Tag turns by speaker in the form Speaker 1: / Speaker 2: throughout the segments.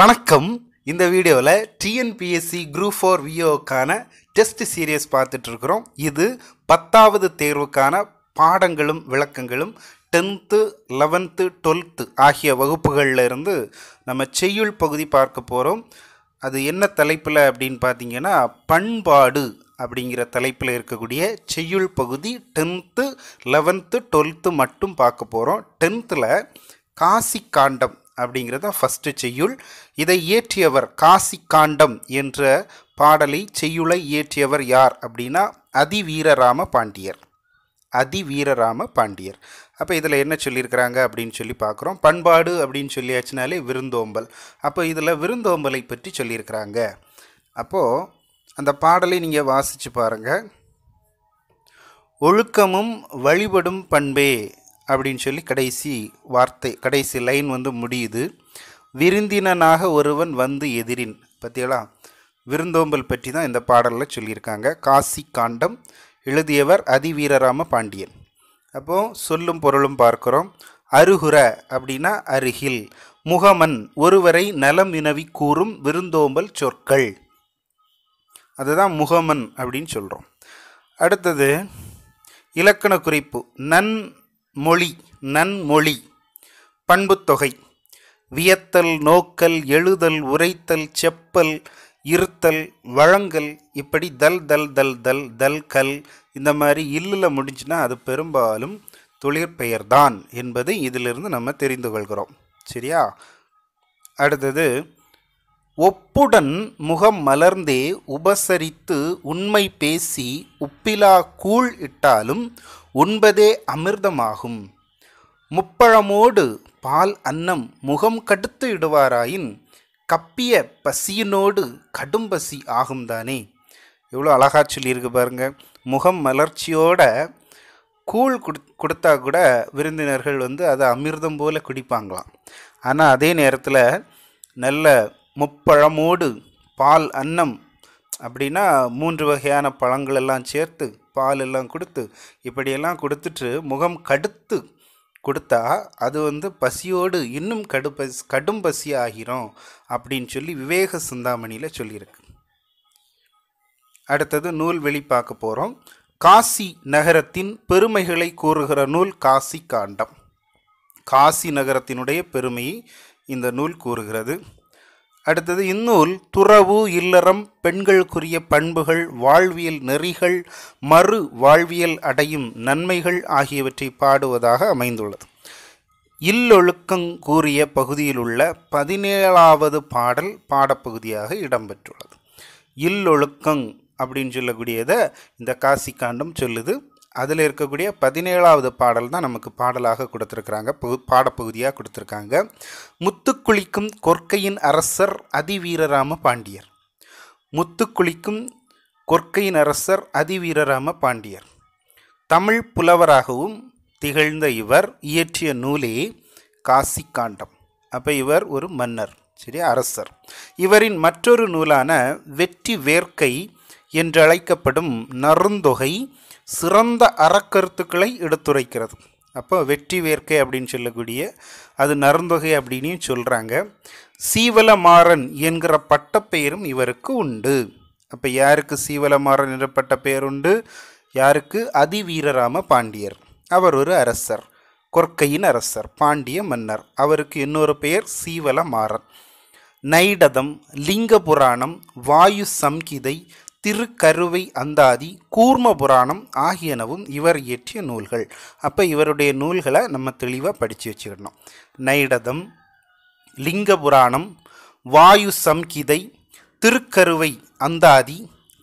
Speaker 1: வணக்கம் இந்த வீடியோவில் டிஎன்பிஎஸ்சி குரூப் ஃபோர் விஓக்கான டெஸ்ட் சீரியஸ் பார்த்துட்ருக்குறோம் இது பத்தாவது தேர்வுக்கான பாடங்களும் விளக்கங்களும் டென்த்து லெவன்த்து டுவெல்த்து ஆகிய வகுப்புகளில் இருந்து நம்ம செய்யுள் பகுதி பார்க்க போகிறோம் அது என்ன தலைப்பில் அப்படின்னு பார்த்தீங்கன்னா பண்பாடு அப்படிங்கிற தலைப்பில் இருக்கக்கூடிய செய்யுள் பகுதி டென்த்து லெவன்த்து டுவெல்த்து மட்டும் பார்க்க போகிறோம் டென்த்தில் காசி காண்டம் அப்படிங்கிறது தான் ஃபஸ்ட்டு செய்யுள் இதை இயற்றியவர் காசி காண்டம் என்ற பாடலை செய்யுளை இயற்றியவர் யார் அப்படின்னா அதிவீரராம பாண்டியர் அதிவீரராம பாண்டியர் அப்போ இதில் என்ன சொல்லியிருக்கிறாங்க அப்படின்னு சொல்லி பார்க்குறோம் பண்பாடு அப்படின்னு சொல்லியாச்சுனாலே விருந்தோம்பல் அப்போ இதில் விருந்தோம்பலை பற்றி சொல்லியிருக்கிறாங்க அப்போது அந்த பாடலை நீங்கள் வாசித்து பாருங்கள் ஒழுக்கமும் வழிபடும் பண்பே அப்படின்னு சொல்லி கடைசி வார்த்தை கடைசி லைன் வந்து முடியுது விருந்தினனாக ஒருவன் வந்து எதிரின் பற்றியெல்லாம் விருந்தோம்பல் பற்றி தான் இந்த பாடலில் சொல்லியிருக்காங்க காசி காண்டம் எழுதியவர் அதிவீரராம பாண்டியன் அப்போது சொல்லும் பொருளும் பார்க்குறோம் அருகுர அப்படின்னா அருகில் முகமன் ஒருவரை நலம் வினவி கூறும் விருந்தோம்பல் சொற்கள் அதுதான் முகமன் அப்படின்னு சொல்கிறோம் அடுத்தது இலக்கண குறிப்பு நன் மொழி நன்மொழி பண்புத்தொகை வியத்தல் நோக்கல் எழுதல் உரைத்தல் செப்பல் இருத்தல் வழங்கல் இப்படி தல் தல் தல் தல் தல் கல் இந்த மாதிரி இல்லில் முடிஞ்சுன்னா அது பெரும்பாலும் தொழிற்பெயர்தான் என்பது இதிலிருந்து நம்ம தெரிந்து கொள்கிறோம் சரியா அடுத்தது ஒப்புடன் முகம் மலர்ந்தே உபசரித்து உண்மை பேசி உப்பிலா கூழ் இட்டாலும் உண்பதே அமிர்தமாகும் முப்பழமோடு பால் அன்னம் முகம் கடுத்து இடுவாராயின் கப்பிய பசியினோடு கடும் பசி ஆகும் தானே எவ்வளோ அழகாக சொல்லியிருக்கு பாருங்க முகம் மலர்ச்சியோட கூழ் கொடு கொடுத்தா கூட விருந்தினர்கள் வந்து அதை அமிர்தம் போல் குடிப்பாங்களாம் ஆனால் அதே நேரத்தில் நல்ல முப்பழமோடு பால் அன்னம் அப்படின்னா மூன்று வகையான பழங்களெல்லாம் சேர்த்து பால் எல்லாம் கொடுத்து இப்படியெல்லாம் கொடுத்துட்டு முகம் கடுத்து கொடுத்தா அது வந்து பசியோடு இன்னும் கடு பஸ் கடும் பசி ஆகிறோம் அப்படின்னு சொல்லி விவேக சிந்தாமணியில் சொல்லியிருக்கு அடுத்தது நூல் வெளி பார்க்க போகிறோம் காசி நகரத்தின் பெருமைகளை கூறுகிற நூல் காசி காண்டம் காசி நகரத்தினுடைய பெருமையை இந்த நூல் கூறுகிறது அடுத்தது இந்நூல் துறவு இல்லறம் பெண்களுக்குரிய பண்புகள் வாழ்வியல் நெறிகள் மறு வாழ்வியல் அடையும் நன்மைகள் ஆகியவற்றை பாடுவதாக அமைந்துள்ளது இல்லொழுக்கங் கூறிய பகுதியிலுள்ள பதினேழாவது பாடல் பாடப்பகுதியாக இடம்பெற்றுள்ளது இல்லொழுக்கங் அப்படின்னு சொல்லக்கூடியதை இந்த காசிக்காண்டம் சொல்லுது அதில் இருக்கக்கூடிய பதினேழாவது பாடல் தான் நமக்கு பாடலாக கொடுத்துருக்குறாங்க பகு பாடப்பகுதியாக கொடுத்துருக்காங்க முத்துக்குளிக்கும் கொற்கையின் அரசர் அதிவீரராம பாண்டியர் முத்துக்குளிக்கும் கொற்கையின் அரசர் அதிவீரராம பாண்டியர் தமிழ் புலவராகவும் திகழ்ந்த இவர் இயற்றிய நூலே காசிக்காண்டம் அப்போ இவர் ஒரு மன்னர் சரி அரசர் இவரின் மற்றொரு நூலான வெற்றி வேர்க்கை என்றழைக்கப்படும் நருந்தொகை சிறந்த அறக்கருத்துக்களை எடுத்துரைக்கிறது அப்போ வெற்றி வேர்க்கை அப்படின்னு சொல்லக்கூடிய அது நருந்தொகை அப்படின்னு சொல்கிறாங்க சீவலமாறன் என்கிற பட்டப்பெயரும் இவருக்கு உண்டு அப்போ யாருக்கு சீவலமாறன் என்ற பட்டப்பெயர் உண்டு யாருக்கு அதிவீரராம பாண்டியர் அவர் ஒரு அரசர் கொற்கையின் அரசர் பாண்டிய மன்னர் அவருக்கு இன்னொரு பெயர் சீவலமாறன் நைடதம் லிங்க புராணம் வாயு சம்கிதை திருக்கருவை அந்தாதி கூர்ம புராணம் ஆகியனவும் இவர் இயற்றிய நூல்கள் அப்போ இவருடைய நூல்களை நம்ம தெளிவாக படித்து வச்சுக்கணும் நைடதம் லிங்க புராணம் வாயு சம்கிதை திருக்கருவை அந்தாதி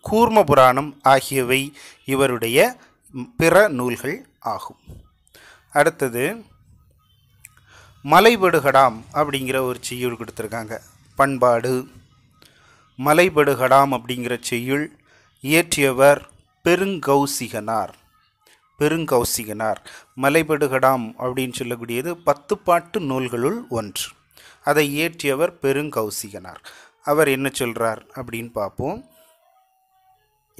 Speaker 1: கூர்ம புராணம் ஆகியவை இவருடைய பிற நூல்கள் ஆகும் அடுத்தது மலைபடுகடாம் அப்படிங்கிற ஒரு செய்யுள் கொடுத்துருக்காங்க பண்பாடு மலைபடுகடாம் அப்படிங்கிற செய்யுள் இயற்றியவர் பெருங்கௌசிகனார் பெருங்கௌசிகனார் மலைபடுகடாம் அப்படின்னு சொல்லக்கூடியது பத்து பாட்டு நூல்களுள் ஒன்று அதை இயற்றியவர் பெருங்கௌசிகனார் அவர் என்ன சொல்கிறார் அப்படின்னு பார்ப்போம்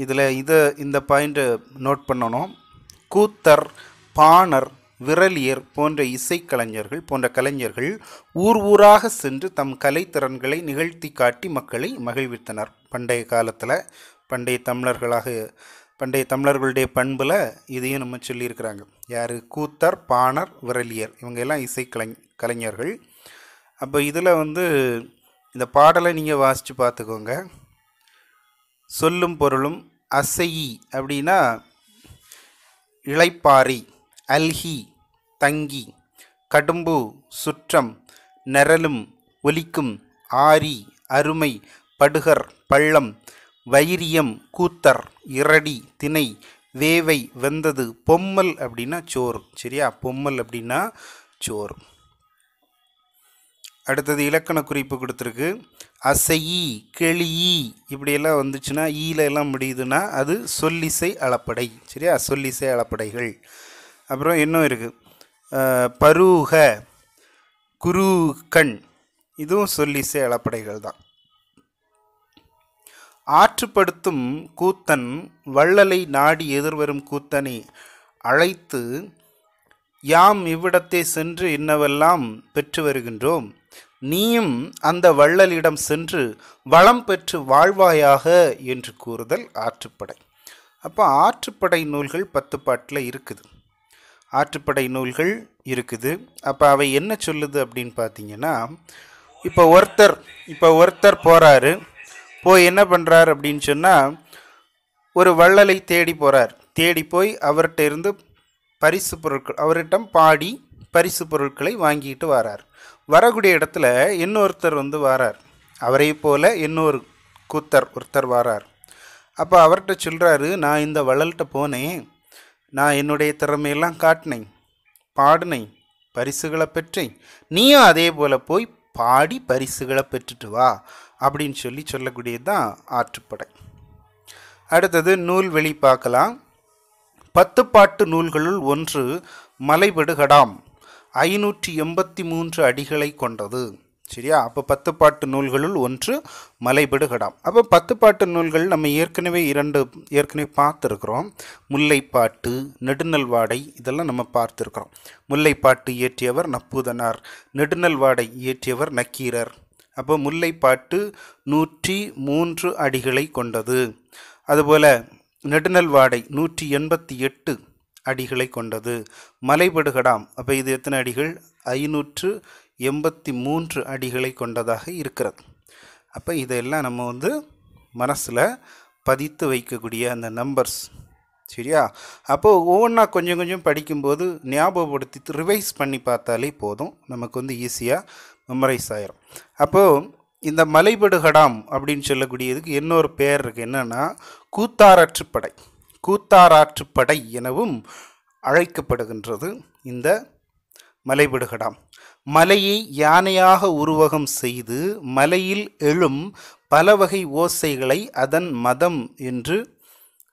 Speaker 1: இதில் இதை இந்த பாயிண்ட்டை நோட் பண்ணணும் கூத்தர் பாணர் விரலியர் போன்ற இசைக்கலைஞர்கள் போன்ற கலைஞர்கள் ஊர் ஊராக சென்று தம் கலைத்திறன்களை நிகழ்த்தி காட்டி மக்களை மகிழ்வித்தனர் பண்டைய காலத்தில் பண்டைய தமிழர்களாக பண்டைய தமிழர்களுடைய பண்பில் இதையும் நம்ம சொல்லியிருக்கிறாங்க யார் கூத்தர் பாணர் விரலியர் இவங்க எல்லாம் இசைக்கலை கலைஞர்கள் அப்போ இதில் வந்து இந்த பாடலை நீங்கள் வாசித்து பார்த்துக்கோங்க சொல்லும் பொருளும் அசையி அப்படின்னா இளைப்பாரி அல்ஹி தங்கி கடும்பு சுற்றம் நெரலும் ஒலிக்கும் ஆரி அருமை படுகர் பள்ளம் வைரியம் கூத்தர் இரடி திணை வேவை வெந்தது பொம்மல் அப்படின்னா சோறு சரியா பொம்மல் அப்படின்னா சோறு அடுத்தது இலக்கண குறிப்பு கொடுத்துருக்கு அசையி கெளியி இப்படியெல்லாம் வந்துச்சுன்னா ஈல எல்லாம் முடியுதுன்னா அது சொல்லிசை அளப்படை சரியா சொல்லிசை அளப்படைகள் அப்புறம் இன்னும் இருக்குது பருக குருகண் இதுவும் சொல்லிசை சேலப்படைகள் தான் ஆற்றுப்படுத்தும் கூத்தன் வள்ளலை நாடி எதிர்வரும் கூத்தனை அழைத்து யாம் இவ்விடத்தை சென்று இன்னவெல்லாம் பெற்று வருகின்றோம் நீயும் அந்த வள்ளலிடம் சென்று வளம் பெற்று வாழ்வாயாக என்று கூறுதல் ஆற்றுப்படை அப்போ ஆற்றுப்படை நூல்கள் பத்து பாட்டில் இருக்குது ஆற்றுப்படை நூல்கள் இருக்குது அப்போ அவை என்ன சொல்லுது அப்படின்னு பார்த்தீங்கன்னா இப்போ ஒருத்தர் இப்போ ஒருத்தர் போகிறாரு போய் என்ன பண்ணுறார் அப்படின்னு சொன்னால் ஒரு வள்ளலை தேடி போகிறார் தேடி போய் அவர்கிட்ட இருந்து பரிசு பொருட்கள் அவர்கிட்ட பாடி பரிசு பொருட்களை வாங்கிட்டு வரார் வரக்கூடிய இடத்துல இன்னொருத்தர் வந்து வரார் அவரை போல் இன்னொரு கூத்தர் ஒருத்தர் வரார் அப்போ அவர்கிட்ட சொல்கிறாரு நான் இந்த வள்ளல்கிட்ட போனேன் நான் என்னுடைய திறமையெல்லாம் காட்டினேன் பாடினேன் பரிசுகளை பெற்றேன் நீயும் அதே போல் போய் பாடி பரிசுகளை பெற்றுட்டு வா அப்படின்னு சொல்லி சொல்லக்கூடியது தான் ஆற்றுப்படை அடுத்தது நூல் வெளி பார்க்கலாம் பத்து பாட்டு நூல்களுள் ஒன்று மலைபடுகடாம் ஐநூற்றி எண்பத்தி மூன்று அடிகளை கொண்டது சரியா அப்போ பத்து பாட்டு நூல்களுள் ஒன்று மலைபிடுகடாம் அப்போ பத்து பாட்டு நூல்கள் நம்ம ஏற்கனவே இரண்டு ஏற்கனவே பார்த்துருக்குறோம் முல்லைப்பாட்டு நெடுநல்வாடை இதெல்லாம் நம்ம பார்த்துருக்குறோம் முல்லைப்பாட்டு இயற்றியவர் நப்பூதனார் நெடுநல்வாடை இயற்றியவர் நக்கீரர் அப்போ முல்லைப்பாட்டு நூற்றி மூன்று அடிகளை கொண்டது அதுபோல் நெடுநல்வாடை நூற்றி எண்பத்தி எட்டு அடிகளை கொண்டது மலைபடுகடாம் அப்போ இது எத்தனை அடிகள் ஐநூற்று எண்பத்தி மூன்று அடிகளை கொண்டதாக இருக்கிறது அப்போ இதெல்லாம் நம்ம வந்து மனசில் பதித்து வைக்கக்கூடிய அந்த நம்பர்ஸ் சரியா அப்போது ஒவ்வொன்றா கொஞ்சம் கொஞ்சம் படிக்கும்போது ஞாபகப்படுத்தி ரிவைஸ் பண்ணி பார்த்தாலே போதும் நமக்கு வந்து ஈஸியாக மெமரைஸ் ஆயிரும் அப்போது இந்த மலைபடுகடாம் அப்படின்னு சொல்லக்கூடியதுக்கு இன்னொரு பேர் இருக்குது என்னென்னா கூத்தாராற்றுப்படை கூத்தாராற்றுப்படை எனவும் அழைக்கப்படுகின்றது இந்த மலைவிடுகடாம் மலையை யானையாக உருவகம் செய்து மலையில் எழும் பல வகை ஓசைகளை அதன் மதம் என்று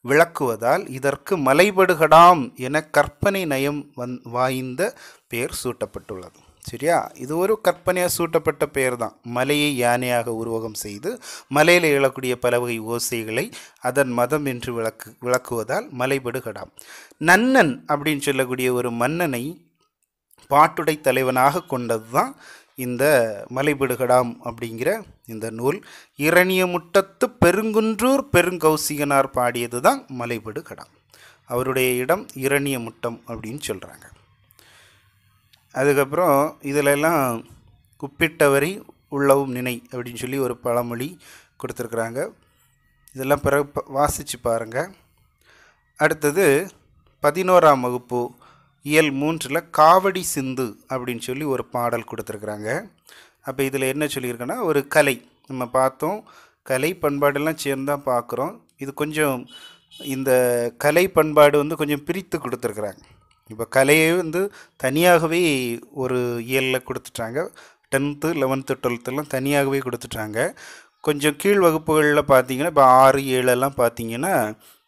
Speaker 1: விளக்குவதால் இதற்கு மலைபடுகடாம் என கற்பனை நயம் வந் வாய்ந்த பெயர் சூட்டப்பட்டுள்ளது சரியா இது ஒரு கற்பனையாக சூட்டப்பட்ட பெயர் தான் மலையை யானையாக உருவகம் செய்து மலையில் எழக்கூடிய பல வகை ஓசைகளை அதன் மதம் என்று விளக்கு விளக்குவதால் மலைபடுகடாம் நன்னன் அப்படின்னு சொல்லக்கூடிய ஒரு மன்னனை பாட்டுடை தலைவனாக கொண்டது தான் இந்த மலைபிடுகடாம் அப்படிங்கிற இந்த நூல் இரணிய முட்டத்து பெருங்குன்றூர் பெருங்கௌசிகனார் பாடியது தான் மலைபிடுகடாம் அவருடைய இடம் இரணிய முட்டம் அப்படின்னு சொல்கிறாங்க அதுக்கப்புறம் இதிலெல்லாம் குப்பிட்டவரை உள்ளவும் நினை அப்படின்னு சொல்லி ஒரு பழமொழி கொடுத்துருக்குறாங்க இதெல்லாம் பிறகு வாசித்து பாருங்கள் அடுத்தது பதினோராம் வகுப்பு இயல் மூன்றில் காவடி சிந்து அப்படின்னு சொல்லி ஒரு பாடல் கொடுத்துருக்குறாங்க அப்போ இதில் என்ன சொல்லியிருக்கேன்னா ஒரு கலை நம்ம பார்த்தோம் கலை பண்பாடெல்லாம் சேர்ந்தான் பார்க்குறோம் இது கொஞ்சம் இந்த கலை பண்பாடு வந்து கொஞ்சம் பிரித்து கொடுத்துருக்குறாங்க இப்போ கலையை வந்து தனியாகவே ஒரு இயலில் கொடுத்துட்டாங்க டென்த்து லெவன்த்து டுவெல்த்துலாம் தனியாகவே கொடுத்துட்டாங்க கொஞ்சம் கீழ் வகுப்புகளில் பார்த்தீங்கன்னா இப்போ ஆறு ஏழெல்லாம் பார்த்தீங்கன்னா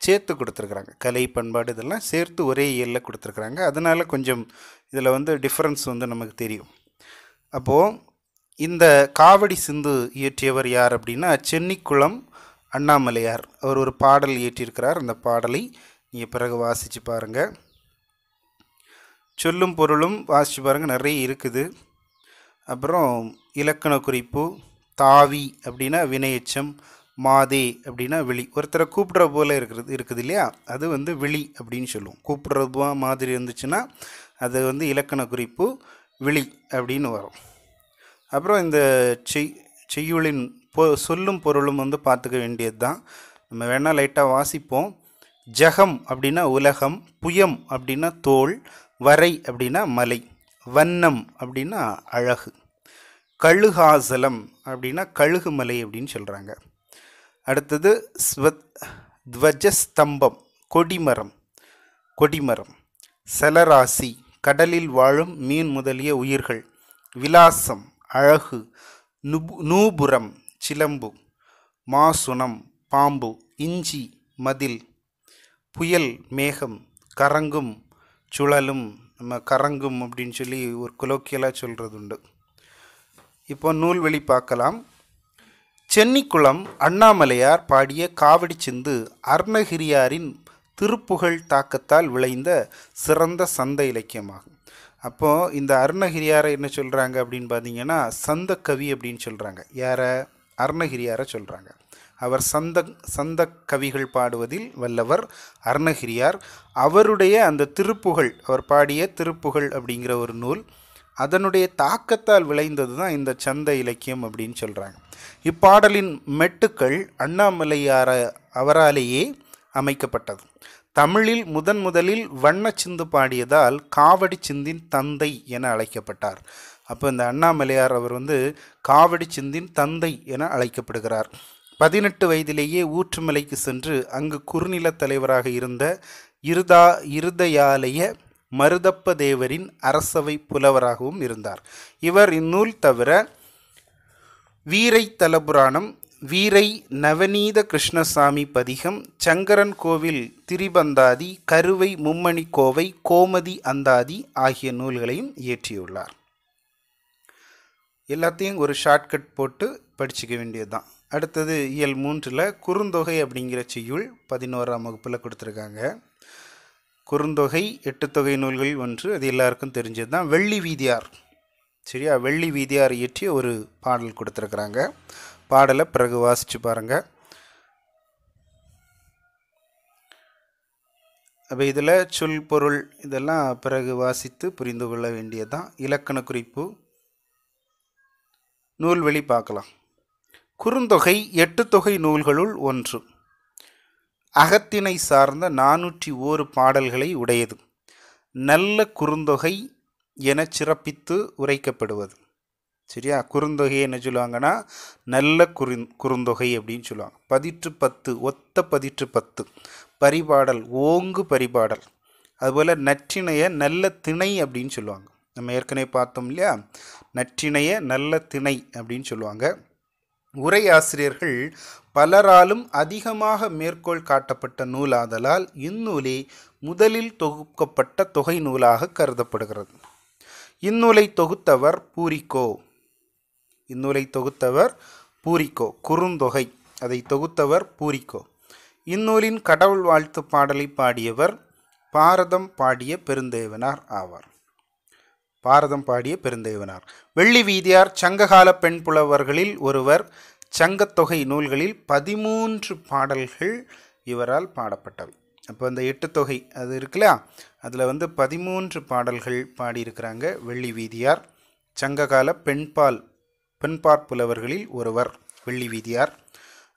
Speaker 1: சேர்த்து கொடுத்துருக்குறாங்க கலை பண்பாடு இதெல்லாம் சேர்த்து ஒரே ஏழில் கொடுத்துருக்குறாங்க அதனால் கொஞ்சம் இதில் வந்து டிஃப்ரென்ஸ் வந்து நமக்கு தெரியும் அப்போது இந்த காவடி சிந்து இயற்றியவர் யார் அப்படின்னா சென்னிக்குளம் அண்ணாமலையார் அவர் ஒரு பாடல் இயற்றியிருக்கிறார் அந்த பாடலை நீங்கள் பிறகு வாசித்து பாருங்கள் சொல்லும் பொருளும் வாசித்து பாருங்கள் நிறைய இருக்குது அப்புறம் இலக்கண குறிப்பு தாவி அப்படின்னா வினையச்சம் மாதே அப்படின்னா விழி ஒருத்தரை கூப்பிட்ற போல் இருக்கிறது இருக்குது இல்லையா அது வந்து விழி அப்படின்னு சொல்லுவோம் கூப்பிட்றது மாதிரி இருந்துச்சுன்னா அது வந்து இலக்கண குறிப்பு விழி அப்படின்னு வரும் அப்புறம் இந்த செய் செய்யுளின் பொ சொல்லும் பொருளும் வந்து பார்த்துக்க வேண்டியது தான் நம்ம வேணால் லைட்டாக வாசிப்போம் ஜகம் அப்படின்னா உலகம் புயம் அப்படின்னா தோல் வரை அப்படின்னா மலை வண்ணம் அப்படின்னா அழகு கழுகாசலம் அப்படின்னா கழுகு மலை அப்படின்னு சொல்கிறாங்க அடுத்தது ஸ்வத் துவஜஸ்தம்பம் கொடிமரம் கொடிமரம் செலராசி கடலில் வாழும் மீன் முதலிய உயிர்கள் விலாசம் அழகு நூபுரம் சிலம்பு மாசுனம் பாம்பு இஞ்சி மதில் புயல் மேகம் கரங்கும் சுழலும் நம்ம கரங்கும் அப்படின்னு சொல்லி ஒரு குலோக்கியலாக சொல்கிறது உண்டு இப்போ நூல்வெளி பார்க்கலாம் சென்னிக்குளம் அண்ணாமலையார் பாடிய காவடி சிந்து அருணகிரியாரின் திருப்புகழ் தாக்கத்தால் விளைந்த சிறந்த சந்த இலக்கியமாகும் அப்போது இந்த அருணகிரியாரை என்ன சொல்கிறாங்க அப்படின்னு பார்த்தீங்கன்னா சந்த கவி அப்படின்னு சொல்கிறாங்க யாரை அருணகிரியாரை சொல்கிறாங்க அவர் சந்த சந்த கவிகள் பாடுவதில் வல்லவர் அருணகிரியார் அவருடைய அந்த திருப்புகழ் அவர் பாடிய திருப்புகழ் அப்படிங்கிற ஒரு நூல் அதனுடைய தாக்கத்தால் விளைந்தது தான் இந்த சந்த இலக்கியம் அப்படின்னு சொல்கிறாங்க இப்பாடலின் மெட்டுக்கள் அண்ணாமலையார அவராலேயே அமைக்கப்பட்டது தமிழில் முதன் முதலில் வண்ண சிந்து பாடியதால் காவடி சிந்தின் தந்தை என அழைக்கப்பட்டார் அப்போ இந்த அண்ணாமலையார் அவர் வந்து காவடி சிந்தின் தந்தை என அழைக்கப்படுகிறார் பதினெட்டு வயதிலேயே ஊற்றுமலைக்கு சென்று அங்கு குறுநில தலைவராக இருந்த இருதா இருதயாலய மருதப்ப தேவரின் அரசவை புலவராகவும் இருந்தார் இவர் இந்நூல் தவிர வீரை தலபுராணம் வீரை நவநீத கிருஷ்ணசாமி பதிகம் சங்கரன் கோவில் திரிபந்தாதி கருவை மும்மணி கோவை கோமதி அந்தாதி ஆகிய நூல்களையும் இயற்றியுள்ளார் எல்லாத்தையும் ஒரு ஷார்ட்கட் போட்டு படிச்சுக்க வேண்டியதுதான் அடுத்தது இயல் மூன்றில் குறுந்தொகை அப்படிங்கிற செய்யுள் பதினோராம் வகுப்பில் கொடுத்துருக்காங்க குறுந்தொகை எட்டுத்தொகை நூல்களில் ஒன்று அது எல்லாருக்கும் தெரிஞ்சது தான் வெள்ளி வீதியார் சரியா வெள்ளி வீதியார் இயற்றி ஒரு பாடல் கொடுத்துருக்குறாங்க பாடலை பிறகு வாசித்து பாருங்கள் அப்போ இதில் சொல் பொருள் இதெல்லாம் பிறகு வாசித்து புரிந்து கொள்ள வேண்டியதுதான் இலக்கண குறிப்பு நூல்வெளி பார்க்கலாம் குறுந்தொகை எட்டு தொகை நூல்களுள் ஒன்று அகத்தினை சார்ந்த நானூற்றி ஓரு பாடல்களை உடையது நல்ல குறுந்தொகை என சிறப்பித்து உரைக்கப்படுவது சரியா குறுந்தொகை என்ன சொல்லுவாங்கன்னா நல்ல குறு குறுந்தொகை அப்படின்னு சொல்லுவாங்க பதிற்று பத்து ஒத்த பதிற்று பத்து பரிபாடல் ஓங்கு பரிபாடல் அதுபோல் நற்றிணைய நல்ல திணை அப்படின்னு சொல்லுவாங்க நம்ம ஏற்கனவே பார்த்தோம் இல்லையா நற்றிணைய நல்ல திணை அப்படின்னு சொல்லுவாங்க உரையாசிரியர்கள் பலராலும் அதிகமாக மேற்கோள் காட்டப்பட்ட நூலாதலால் இந்நூலே முதலில் தொகுக்கப்பட்ட தொகை நூலாக கருதப்படுகிறது இந்நூலை தொகுத்தவர் பூரிக்கோ இந்நூலை தொகுத்தவர் பூரிக்கோ குறுந்தொகை அதை தொகுத்தவர் பூரிக்கோ இந்நூலின் கடவுள் வாழ்த்து பாடலை பாடியவர் பாரதம் பாடிய பெருந்தேவனார் ஆவார் பாரதம் பாடிய பெருந்தேவனார் வெள்ளி வீதியார் சங்ககால பெண் புலவர்களில் ஒருவர் சங்கத்தொகை நூல்களில் பதிமூன்று பாடல்கள் இவரால் பாடப்பட்டவை அப்போ அந்த எட்டு தொகை அது இருக்குல்லையா அதில் வந்து பதிமூன்று பாடல்கள் பாடியிருக்கிறாங்க வெள்ளி வீதியார் சங்ககால பெண்பால் பெண்பாற் புலவர்களில் ஒருவர் வெள்ளி வீதியார்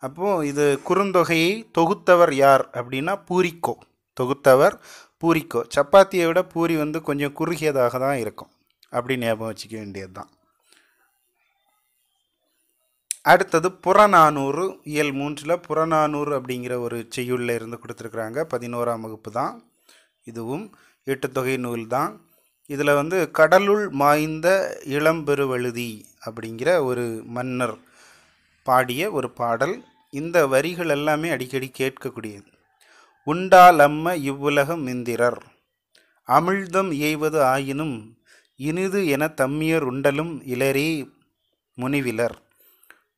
Speaker 1: அப்போது இது குறுந்தொகையை தொகுத்தவர் யார் அப்படின்னா பூரிக்கோ தொகுத்தவர் பூரிக்கோ சப்பாத்தியை விட பூரி வந்து கொஞ்சம் குறுகியதாக தான் இருக்கும் அப்படி ஞாபகம் வச்சுக்க வேண்டியது தான் அடுத்தது புறநானூறு இயல் மூன்றில் புறநானூறு அப்படிங்கிற ஒரு செய்யுளில் இருந்து கொடுத்துருக்குறாங்க பதினோராம் வகுப்பு தான் இதுவும் எட்டுத்தொகை நூல் தான் இதில் வந்து கடலுள் மாய்ந்த இளம்பெருவழுதி அப்படிங்கிற ஒரு மன்னர் பாடிய ஒரு பாடல் இந்த வரிகள் எல்லாமே அடிக்கடி கேட்கக்கூடியது உண்டாலம்ம இவ்வுலகம் இந்திரர் அமிழ்தம் இயைவது ஆயினும் இனிது என தம்மியர் உண்டலும் இலரே முனிவிலர்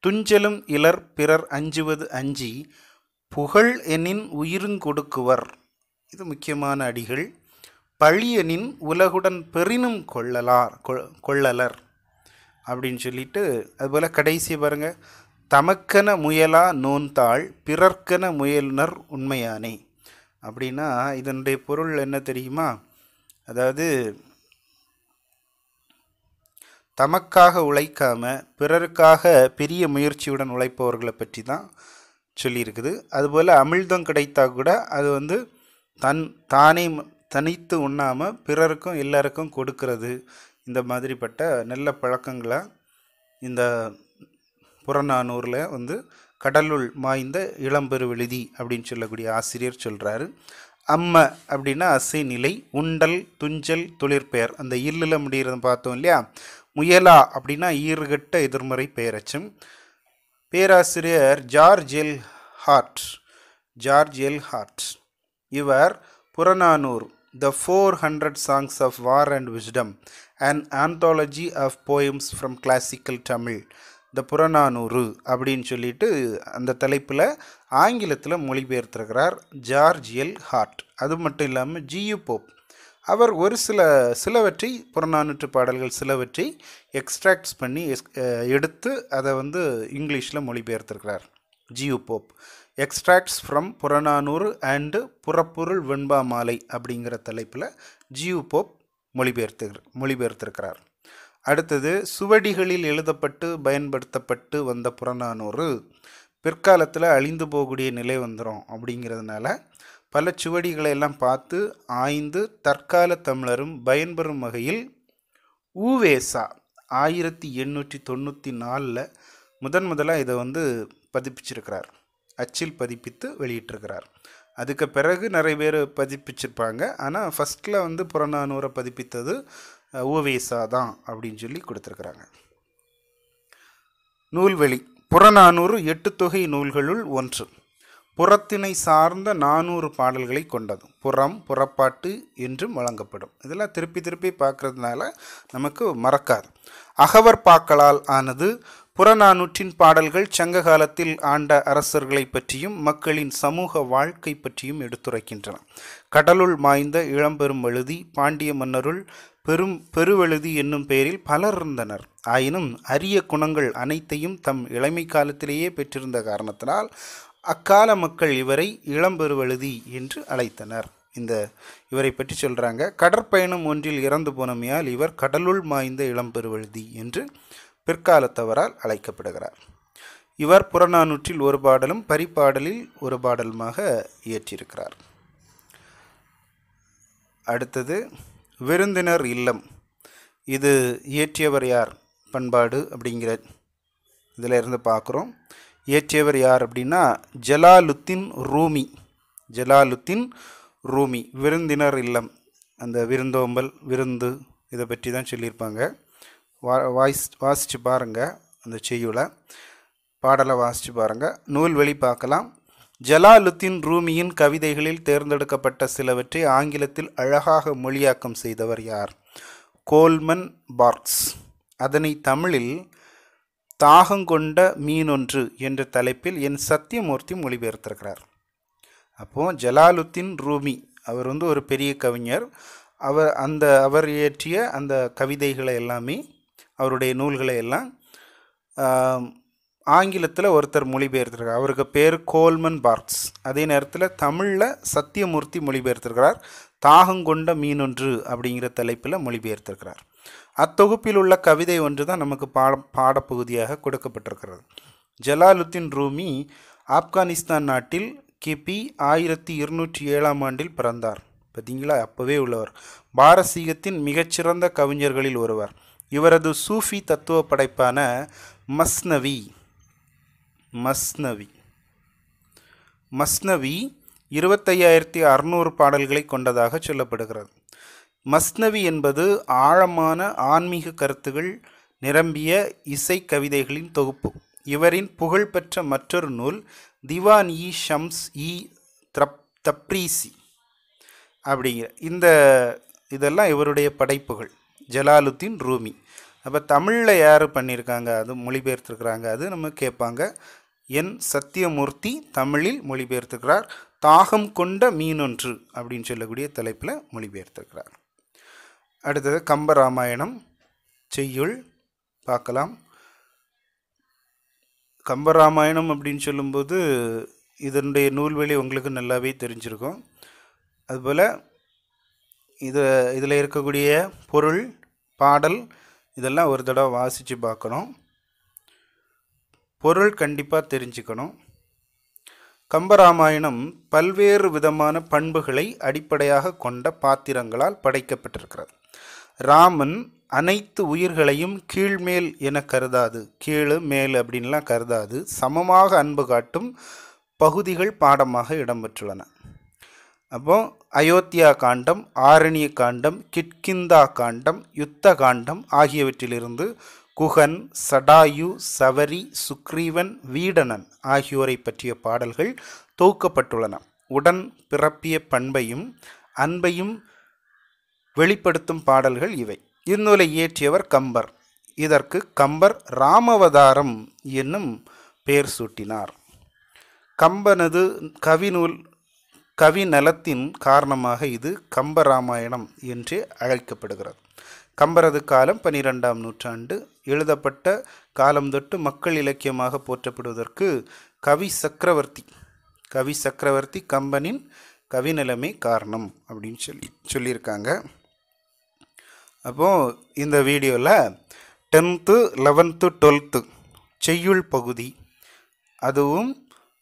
Speaker 1: துஞ்சலும் இலர் பிறர் அஞ்சுவது அஞ்சி புகழ் எனின் உயிருங்கொடுக்குவர் இது முக்கியமான அடிகள் பழியனின் உலகுடன் பெரினும் கொள்ளலார் கொள்ளலர் அப்படின்னு சொல்லிட்டு அதுபோல் கடைசி பாருங்கள் தமக்கென முயலா நோன்தாள் பிறர்க்கென முயலுனர் உண்மையானே அப்படின்னா இதனுடைய பொருள் என்ன தெரியுமா அதாவது தமக்காக உழைக்காமல் பிறருக்காக பெரிய முயற்சியுடன் உழைப்பவர்களை பற்றி தான் சொல்லியிருக்குது அதுபோல் அமிழ்தம் கிடைத்தா கூட அது வந்து தன் தானே தனித்து உண்ணாமல் பிறருக்கும் எல்லாருக்கும் கொடுக்கறது இந்த மாதிரிப்பட்ட நல்ல பழக்கங்களை இந்த புறநானூரில் வந்து கடலுள் மாய்ந்த இளம்பெருவெழுதி அப்படின்னு சொல்லக்கூடிய ஆசிரியர் சொல்கிறாரு அம்ம அப்படின்னா அசை நிலை உண்டல் துஞ்சல் தொழிற்பெயர் அந்த இல்லில் முடிகிறது பார்த்தோம் இல்லையா முயலா அப்படின்னா ஈறுகட்ட எதிர்மறை பெயரச்சம் பேராசிரியர் George L Hart George L Hart இவர் Purananuru the four hundred songs of war and wisdom and anthology of poems from classical Tamil the Purananuru அப்படின்னு சொல்லிட்டு அந்த தலைப்பில் ஆங்கிலத்தில் மொழிபெயர்த்திருக்கிறார் ஜார்ஜ் எல் ஹார்ட் அது மட்டும் இல்லாமல் ஜியு போப் அவர் ஒரு சில சிலவற்றை புறநானூற்று பாடல்கள் சிலவற்றை எக்ஸ்ட்ராக்ட்ஸ் பண்ணி எடுத்து அதை வந்து இங்கிலீஷில் மொழிபெயர்த்திருக்கிறார் G U Pope extracts from Purananuru and புறப்பொருள் வெண்பா மாலை அப்படிங்கிற தலைப்பில் ஜியு போப் மொழிபெயர்த்து மொழிபெயர்த்திருக்கிறார் அடுத்தது சுவடிகளில் எழுதப்பட்டு பயன்படுத்தப்பட்டு வந்த புறநானூறு பிற்காலத்தில் அழிந்து போகக்கூடிய நிலை வந்துடும் அப்படிங்கிறதுனால பல சுவடிகளை எல்லாம் பார்த்து ஆய்ந்து தற்கால தமிழரும் பயன்பெறும் வகையில் ஊவேசா ஆயிரத்தி எண்ணூற்றி தொண்ணூற்றி நாலில் முதன் முதலாக இதை வந்து பதிப்பிச்சிருக்கிறார் அச்சில் பதிப்பித்து வெளியிட்டிருக்கிறார் அதுக்கு பிறகு நிறைய பேர் பதிப்பிச்சிருப்பாங்க ஆனால் ஃபஸ்ட்டில் வந்து புறநானூரை பதிப்பித்தது ஓவேசா தான் அப்படின்னு சொல்லி கொடுத்துருக்குறாங்க நூல்வெளி புறநானூறு எட்டு தொகை நூல்களுள் ஒன்று புறத்தினை சார்ந்த நானூறு பாடல்களை கொண்டது புறம் புறப்பாட்டு என்றும் வழங்கப்படும் இதெல்லாம் திருப்பி திருப்பி பார்க்குறதுனால நமக்கு மறக்காது அகவர் பாக்களால் ஆனது புறநானூற்றின் பாடல்கள் சங்க காலத்தில் ஆண்ட அரசர்களை பற்றியும் மக்களின் சமூக வாழ்க்கை பற்றியும் எடுத்துரைக்கின்றன கடலுள் மாய்ந்த இளம்பெரும் எழுதி பாண்டிய மன்னருள் பெரும் பெருவெழுதி என்னும் பெயரில் பலர் இருந்தனர் ஆயினும் அரிய குணங்கள் அனைத்தையும் தம் இளமை காலத்திலேயே பெற்றிருந்த காரணத்தினால் அக்கால மக்கள் இவரை இளம்பெருவழுதி என்று அழைத்தனர் இந்த இவரை பற்றி சொல்கிறாங்க கடற்பயணம் ஒன்றில் இறந்து போனமையால் இவர் கடலுள் மாய்ந்த இளம்பெருவழுதி என்று பிற்காலத்தவரால் அழைக்கப்படுகிறார் இவர் புறநானூற்றில் ஒரு பாடலும் பரிப்பாடலில் ஒரு பாடலுமாக இயற்றியிருக்கிறார் அடுத்தது விருந்தினர் இல்லம் இது இயற்றியவர் யார் பண்பாடு அப்படிங்கிற இதில் இருந்து பார்க்குறோம் இயற்றியவர் யார் அப்படின்னா ஜலாலுத்தின் ரூமி ஜலாலுத்தின் ரூமி விருந்தினர் இல்லம் அந்த விருந்தோம்பல் விருந்து இதை பற்றி தான் சொல்லியிருப்பாங்க வா வாய்ஸ் வாசித்து பாருங்கள் அந்த செய்யுளை பாடலை வாசித்து பாருங்கள் நூல் பார்க்கலாம் ஜலாலுத்தீன் ரூமியின் கவிதைகளில் தேர்ந்தெடுக்கப்பட்ட சிலவற்றை ஆங்கிலத்தில் அழகாக மொழியாக்கம் செய்தவர் யார் கோல்மன் பார்க்ஸ் அதனை தமிழில் தாகங்கொண்ட மீனொன்று என்ற தலைப்பில் என் சத்தியமூர்த்தி மொழிபெயர்த்திருக்கிறார் அப்போது ஜலாலுத்தீன் ரூமி அவர் வந்து ஒரு பெரிய கவிஞர் அவர் அந்த அவர் இயற்றிய அந்த கவிதைகளை எல்லாமே அவருடைய நூல்களை எல்லாம் ஆங்கிலத்தில் ஒருத்தர் மொழிபெயர்த்திருக்கார் அவருக்கு பேர் கோல்மன் பார்க்ஸ் அதே நேரத்தில் தமிழில் சத்தியமூர்த்தி மொழிபெயர்த்திருக்கிறார் தாகங்கொண்ட மீனொன்று அப்படிங்கிற தலைப்பில் மொழிபெயர்த்திருக்கிறார் அத்தொகுப்பில் உள்ள கவிதை ஒன்று தான் நமக்கு பாட பாடப்பகுதியாக கொடுக்கப்பட்டிருக்கிறது ஜலாலுத்தீன் ரூமி ஆப்கானிஸ்தான் நாட்டில் கிபி ஆயிரத்தி இருநூற்றி ஏழாம் ஆண்டில் பிறந்தார் பார்த்தீங்களா அப்போவே உள்ளவர் பாரசீகத்தின் மிகச்சிறந்த கவிஞர்களில் ஒருவர் இவரது சூஃபி தத்துவ படைப்பான மஸ்னவி மஸ்னவி மஸ்னவி இருபத்தையாயிரத்தி அறுநூறு பாடல்களை கொண்டதாக சொல்லப்படுகிறது மஸ்னவி என்பது ஆழமான ஆன்மீக கருத்துகள் நிரம்பிய இசை கவிதைகளின் தொகுப்பு இவரின் புகழ்பெற்ற மற்றொரு நூல் திவான் இ ஷம்ஸ் இ த்ரப் தப்ரீசி அப்படிங்கிற இந்த இதெல்லாம் இவருடைய படைப்புகள் ஜலாலுத்தீன் ரூமி அப்போ தமிழில் யார் பண்ணியிருக்காங்க அது மொழிபெயர்த்துருக்குறாங்க அது நம்ம கேட்பாங்க என் சத்தியமூர்த்தி தமிழில் மொழிபெயர்த்துக்கிறார் தாகம் கொண்ட மீனொன்று அப்படின்னு சொல்லக்கூடிய தலைப்பில் மொழிபெயர்த்துக்கிறார் அடுத்தது கம்பராமாயணம் செய்யுள் பார்க்கலாம் கம்பராமாயணம் அப்படின்னு சொல்லும்போது இதனுடைய நூல்வெளி உங்களுக்கு நல்லாவே தெரிஞ்சிருக்கும் அதுபோல் இது இதில் இருக்கக்கூடிய பொருள் பாடல் இதெல்லாம் ஒரு தடவை வாசித்து பார்க்கணும் பொருள் கண்டிப்பாக தெரிஞ்சுக்கணும் கம்பராமாயணம் பல்வேறு விதமான பண்புகளை அடிப்படையாக கொண்ட பாத்திரங்களால் படைக்கப்பட்டிருக்கிறது ராமன் அனைத்து உயிர்களையும் கீழ்மேல் என கருதாது கீழு மேல் அப்படின்லாம் கருதாது சமமாக அன்பு காட்டும் பகுதிகள் பாடமாக இடம்பெற்றுள்ளன அப்போ அயோத்தியா காண்டம் ஆரணிய காண்டம் கிட்கிந்தா காண்டம் யுத்த காண்டம் ஆகியவற்றிலிருந்து குகன் சடாயு சவரி சுக்ரீவன் வீடனன் ஆகியோரை பற்றிய பாடல்கள் தொகுக்கப்பட்டுள்ளன உடன் பிறப்பிய பண்பையும் அன்பையும் வெளிப்படுத்தும் பாடல்கள் இவை இந்நூலை இயற்றியவர் கம்பர் இதற்கு கம்பர் ராமவதாரம் என்னும் பெயர் சூட்டினார் கம்பனது கவிநூல் நலத்தின் காரணமாக இது கம்பராமாயணம் என்று அழைக்கப்படுகிறது கம்பரது காலம் பனிரெண்டாம் நூற்றாண்டு எழுதப்பட்ட காலம் தொட்டு மக்கள் இலக்கியமாக போற்றப்படுவதற்கு கவி சக்கரவர்த்தி கவி சக்கரவர்த்தி கம்பனின் கவிநிலைமை காரணம் அப்படின்னு சொல்லி சொல்லியிருக்காங்க அப்போது இந்த வீடியோவில் டென்த்து லெவன்த்து டுவெல்த்து செய்யுள் பகுதி அதுவும்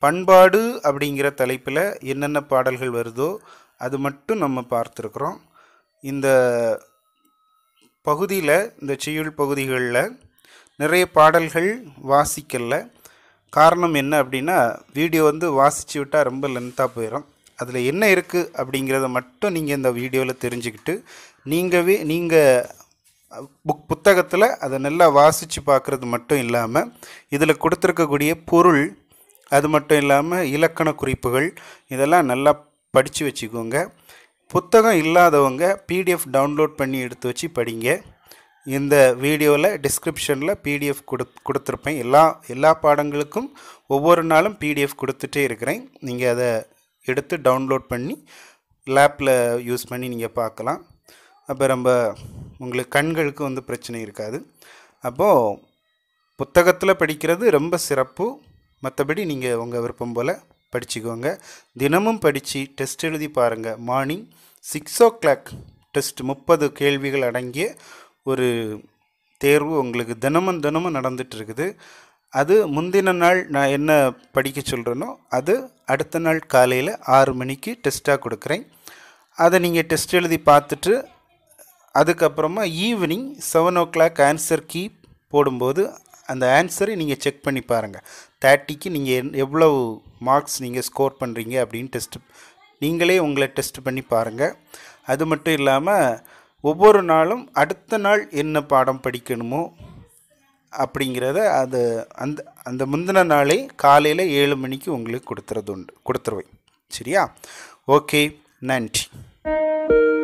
Speaker 1: பண்பாடு அப்படிங்கிற தலைப்பில் என்னென்ன பாடல்கள் வருதோ அது மட்டும் நம்ம பார்த்துருக்குறோம் இந்த பகுதியில் இந்த செய்யுள் பகுதிகளில் நிறைய பாடல்கள் வாசிக்கல காரணம் என்ன அப்படின்னா வீடியோ வந்து வாசித்து விட்டால் ரொம்ப லென்த்தாக போயிடும் அதில் என்ன இருக்குது அப்படிங்கிறத மட்டும் நீங்கள் இந்த வீடியோவில் தெரிஞ்சுக்கிட்டு நீங்கள் நீங்கள் புக் புத்தகத்தில் அதை நல்லா வாசித்து பார்க்குறது மட்டும் இல்லாமல் இதில் கொடுத்துருக்கக்கூடிய பொருள் அது மட்டும் இல்லாமல் இலக்கண குறிப்புகள் இதெல்லாம் நல்லா படித்து வச்சுக்கோங்க புத்தகம் இல்லாதவங்க பிடிஎஃப் டவுன்லோட் பண்ணி எடுத்து வச்சு படிங்க இந்த வீடியோவில் டிஸ்கிரிப்ஷனில் பிடிஎஃப் கொடு கொடுத்துருப்பேன் எல்லா எல்லா பாடங்களுக்கும் ஒவ்வொரு நாளும் பிடிஎஃப் கொடுத்துட்டே இருக்கிறேன் நீங்கள் அதை எடுத்து டவுன்லோட் பண்ணி லேப்பில் யூஸ் பண்ணி நீங்கள் பார்க்கலாம் அப்போ ரொம்ப உங்களுக்கு கண்களுக்கு வந்து பிரச்சனை இருக்காது அப்போது புத்தகத்தில் படிக்கிறது ரொம்ப சிறப்பு மற்றபடி நீங்கள் உங்கள் விருப்பம் போல் படிச்சுக்கோங்க தினமும் படித்து டெஸ்ட் எழுதி பாருங்கள் morning six o'clock test முப்பது கேள்விகள் அடங்கிய ஒரு தேர்வு உங்களுக்கு தினமும் தினமும் நடந்துகிட்ருக்குது அது முந்தின நாள் நான் என்ன படிக்க சொல்கிறேனோ அது அடுத்த நாள் காலையில் ஆறு மணிக்கு டெஸ்ட்டாக கொடுக்குறேன் அதை நீங்கள் டெஸ்ட் எழுதி பார்த்துட்டு அதுக்கப்புறமா evening seven o'clock answer key போடும்போது அந்த ஆன்சரை நீங்கள் செக் பண்ணி பாருங்கள் தேர்ட்டிக்கு நீங்கள் எவ்வளவு மார்க்ஸ் நீங்கள் ஸ்கோர் பண்ணுறீங்க அப்படின்னு டெஸ்ட் நீங்களே உங்களை டெஸ்ட் பண்ணி பாருங்கள் அது மட்டும் இல்லாமல் ஒவ்வொரு நாளும் அடுத்த நாள் என்ன பாடம் படிக்கணுமோ அப்படிங்கிறத அது அந்த அந்த முந்தின நாளே காலையில் ஏழு மணிக்கு உங்களுக்கு கொடுத்துறது உண்டு கொடுத்துருவேன் சரியா ஓகே நன்றி